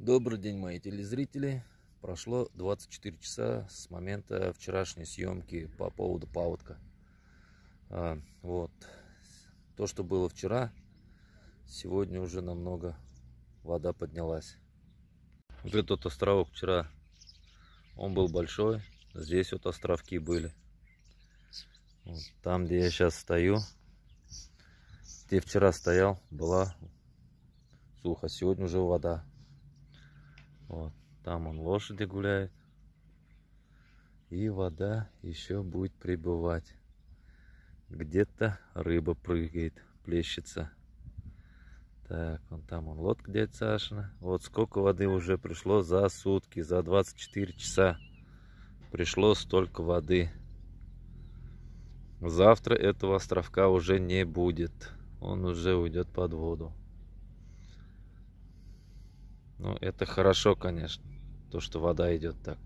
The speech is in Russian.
Добрый день, мои телезрители. Прошло 24 часа с момента вчерашней съемки по поводу паводка. А, вот. То, что было вчера, сегодня уже намного вода поднялась. Вот этот островок вчера, он был большой. Здесь вот островки были. Вот там, где я сейчас стою, где вчера стоял, была сухо. Сегодня уже вода вот, там он лошади гуляет, И вода еще будет прибывать. Где-то рыба прыгает, плещется. Так, вон там он лодка дядя Сашина. Вот сколько воды уже пришло за сутки, за 24 часа. Пришло столько воды. Завтра этого островка уже не будет. Он уже уйдет под воду. Ну, это хорошо, конечно, то, что вода идет так.